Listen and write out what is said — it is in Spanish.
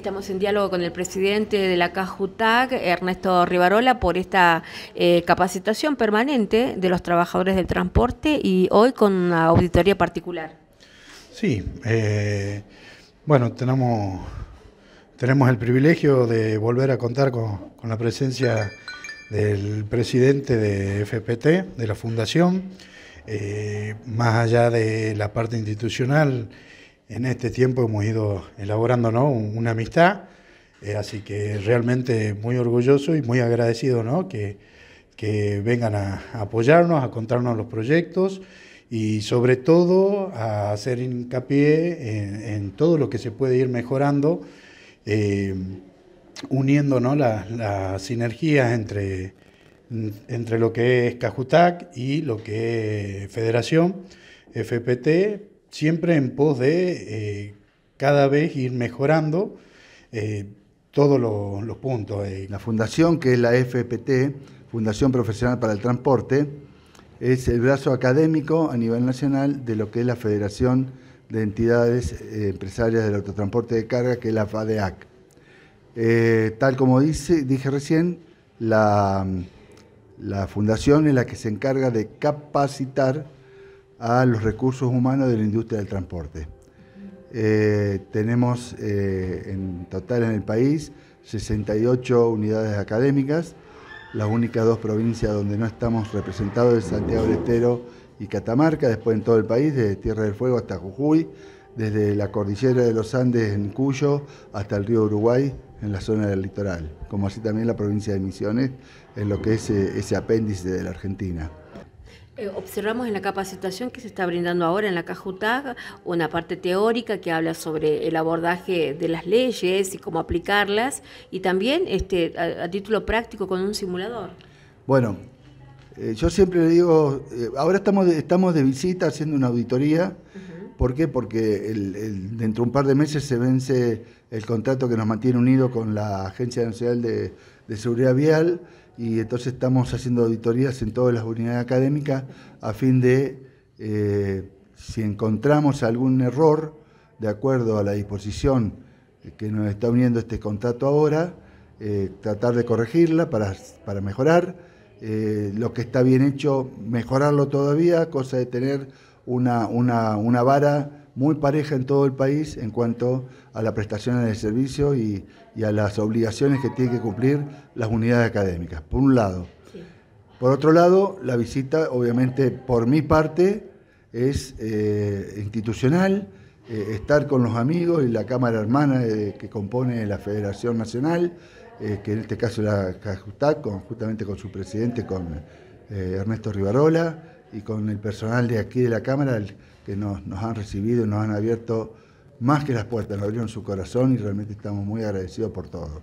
Estamos en diálogo con el presidente de la CAJUTAC, Ernesto Rivarola, por esta eh, capacitación permanente de los trabajadores del transporte y hoy con una auditoría particular. Sí, eh, bueno, tenemos, tenemos el privilegio de volver a contar con, la presencia del presidente de FPT, de la Fundación, eh, más allá de la parte institucional en este tiempo hemos ido elaborando ¿no? una amistad, eh, así que realmente muy orgulloso y muy agradecido ¿no? que, vengan a, apoyarnos, a contarnos los proyectos y sobre todo a hacer hincapié en, todo lo que se puede ir mejorando, eh, uniendo ¿no? las la sinergias entre, entre lo que es Cajutac y lo que es Federación, FPT, siempre en pos de eh, cada vez ir mejorando eh, todos los, puntos. Eh. La fundación, que es la FPT, Fundación Profesional para el Transporte, es el brazo académico a nivel nacional de lo que es la Federación de Entidades Empresarias del Autotransporte de Carga, que es la FADEAC. tal como dije recién, la, la fundación es la que se encarga de capacitar a los recursos humanos de la industria del transporte. Eh, tenemos eh, en total en el país 68 unidades académicas. Las únicas dos provincias donde no estamos representados es Santiago del Estero y Catamarca, después en todo el país, desde Tierra del Fuego hasta Jujuy, desde la cordillera de los Andes en Cuyo hasta el río Uruguay en la zona del litoral, como así también la provincia de Misiones en lo que es eh, ese apéndice de la Argentina. Eh, observamos en la capacitación que se está brindando ahora en la CAJUTAG una parte teórica que habla sobre el abordaje de las leyes y cómo aplicarlas y también este, a, título práctico con un simulador. Bueno, eh, yo siempre le digo, eh, ahora estamos de, estamos de visita haciendo una auditoría ¿Por qué? Porque dentro de un par de meses se vence el contrato que nos mantiene unido con la Agencia Nacional de, Seguridad Vial y entonces estamos haciendo auditorías en todas las unidades académicas a fin de, eh, si encontramos algún error, de acuerdo a la disposición que nos está uniendo este contrato ahora, eh, tratar de corregirla para, para mejorar. Eh, lo que está bien hecho, mejorarlo todavía, cosa de tener una, vara muy pareja en todo el país en cuanto a las prestaciones del servicio y, a las obligaciones que tienen que cumplir las unidades académicas, por un lado. Por otro lado, la visita, obviamente, por mi parte, es eh, institucional, eh, estar con los amigos y la Cámara Hermana eh, que compone la Federación Nacional, que en este caso la CAJUTAC, justamente con su presidente, con Ernesto Rivarola, y con el personal de aquí de la Cámara que nos, han recibido y nos han abierto más que las puertas, nos abrieron su corazón y realmente estamos muy agradecidos por todo.